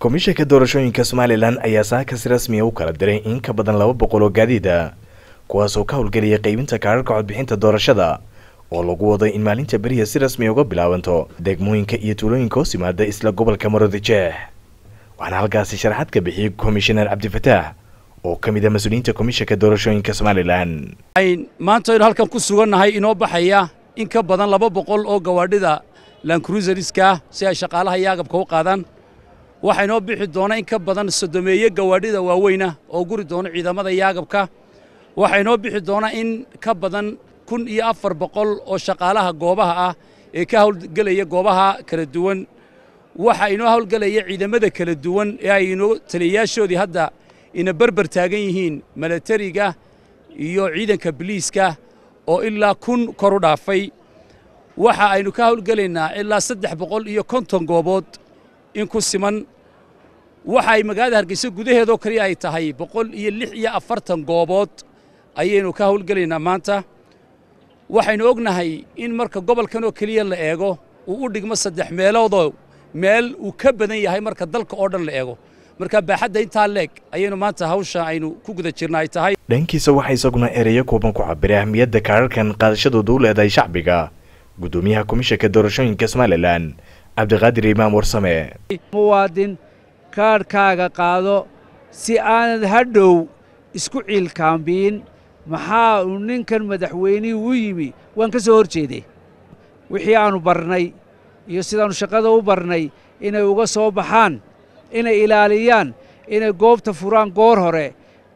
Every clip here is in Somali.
komishanka doorashooyinka somalilan ayaa saaka si rasmiya ah u kala diray in ka badan laba boqol oo gaadiida kuwaasoo ka howlgelaya qaybinta kaararka codbixinta doorashada oo lagu waday in maalinta beriya si rasmiya ah uga bilaabanto degmooyinka iyo tuulooyinka hoos imaada isla gobolka marodi jeex waxaana halkaasi sharaxaad ka bixiyey komishanar cabdifataax oo ka mid a ah mas-uuliyiinta komishanka doorashooyinka somalilan maanta aynu halkan ku sugannahay inoo baxaya in ka badan laba boqol oo gawaadhida lankruisariska si ay shaqaalaha iyo u qaadaan waxaa inoo bixi doonaa in ka badan sodomeeye gawaadhida waaweyna oo guri doona ciidamada yaagabka waxaa inoo bixi doonaa in ka badan kun iyo afar boqol oo shaqaalaha goobaha ah ee ka hawlgelaya goobaha kala duwan waxa inoo hawlgelaya ciidamada kala duwan ee ay inoo taliyayaashoodii hadda ina berber taagan yihiin milatariga iyo ciidanka biliiska oo ilaa kun kor u dhaafay waxa aynu ka hawlgelaynaa ilaa saddex boqol iyo konton goobood in ku siman waxa ay magaalada hargeysa gudaheedoo kaliya ay tahay boqol iyo lix iyo afartan goobood ayaynu ka howlgelaynaa maanta waxaynu ognahay in marka gobolkan oo keliya la eego uu u dhigmo saddex meeloodoo meel uu ka badan yahay marka dalka oo dhan la eego marka baaxadda intaa leeg ayaynu maanta hawsha aynu ku guda jirna ay tahay dhankiisa waxaa isaguna ereyo kooban ku cabiray ahmiyadda kaararkan qaadashadooda u leedahay shacbiga gudoomiyaha komishanka doorashooyinka somalilan cabdiqaadir imaam warsame muwaadin kaadhkaaga qaado si aanad hadhow isku ciilkaambiin maxaa uu ninkan madaxweynihii u yimi waan ka soo hor jeeday wixii aannu barnay iyo sidaanu shaqada u barnay inay uga soo baxaan inay ilaaliyaan inay goobta furaan goor hore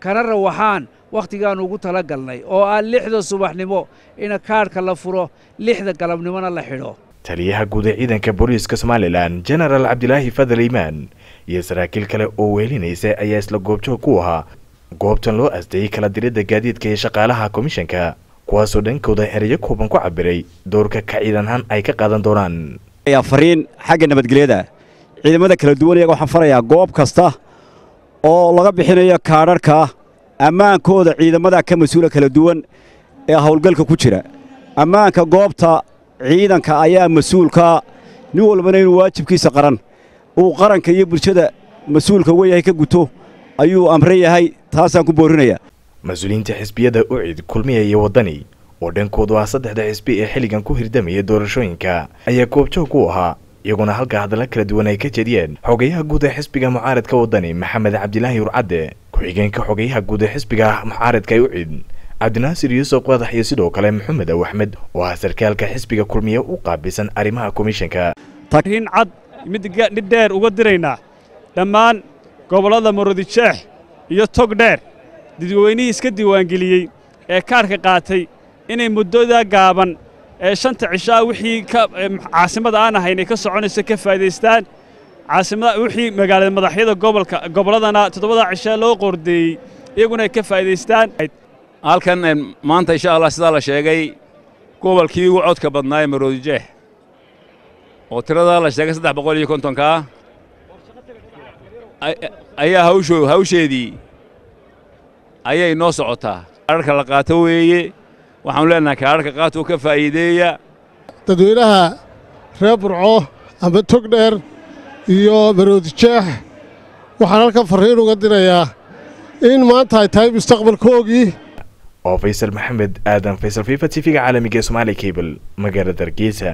kana rawaxaan wakhtigaan ugu tala galnay oo ah lixda subaxnimo ina kaadhka la furo lixda galabnimona la xidho taliyaha guud ee ciidanka booliiska somalilan general cabdilaahi fadal iimaan iyo saraakiil kale oo weelinaysa ayaa isla goobjoog ku ahaa goobtan loo asteeyey kala diridda gaadiidka iyo shaqaalaha komishanka kuwaasoo dhankooda erayo kooban ku cabiray doorka ka ciidanhaan ay ka qaadan doonaan fariin xagga nabadgelyada ciidamada kala duwan iyaga waxaan farayaa goob kasta oo laga bixinayo kaadharka ammaankooda ciidamada ka mas-uula kala duwan ee howlgalka ku jira ammaanka goobta ciidanka ayaa mas uulka nin walbana inuu waajibkiisa qaran uu qaranka iyo bulshada mas-uulka uga ka guto ayuu amran yahay taasaan ku boorinayaa mas-uuliyiinta xisbiyada ucid iyo waddani oo dhankoodu ah saddexda xisbi ee xilligan ku hirdamaya doorashooyinka ayaa goobjoog u ahaa iyaguna halka hadalla kala duwan ay ka jeediyeen xogayaha guud ee xisbiga mucaaradka waddani maxamed cabdilaahi urcadde ku-xigeenka xogayaha guud ee xisbiga mucaaradka ee ucid cabdinaasir yuusuf wadax iyo sidoo kale maxamed aw axmed oo ah sarkaalka xisbiga kulmiye u qaabilsan arrimaha komishanka mid dheer uga diraynaa dhammaan gobollada marodijeex iyo tog dheer dadweynihii iska diiwaangeliyey ee kaarka qaatay inay muddodaa gaaban ee shanta cishaa wixii caasimada aan ahaynay ka soconayso ka faa'idaystaan wixii magaalada madaxyada gobolka gobolladana toddobadaa cishaa loo qordeeyey iyaguna ay ka faa'idaystaan halkan eh, maanta insha allah sidaa la sheegay gobolkii ugu codka badnaa ee marodijeex oo tirada la sheegay saddex boqol iyo kontonkaa ayaa hawsho hawsheedii ayay noo socotaa kaadharka la qaato weeye waxaanu leenahay kaadharka qaatoo ka faa'iideeya dadweynaha reer burco ama togdheer iyo iyo jeex waxaan halkan farriin uga dirayaa in maanta ay tahay mustaqbalkoogii oo faysal maxamed aadan faysal fifa t v-ga caalamiga ee somaali kabel magaalada hargeysa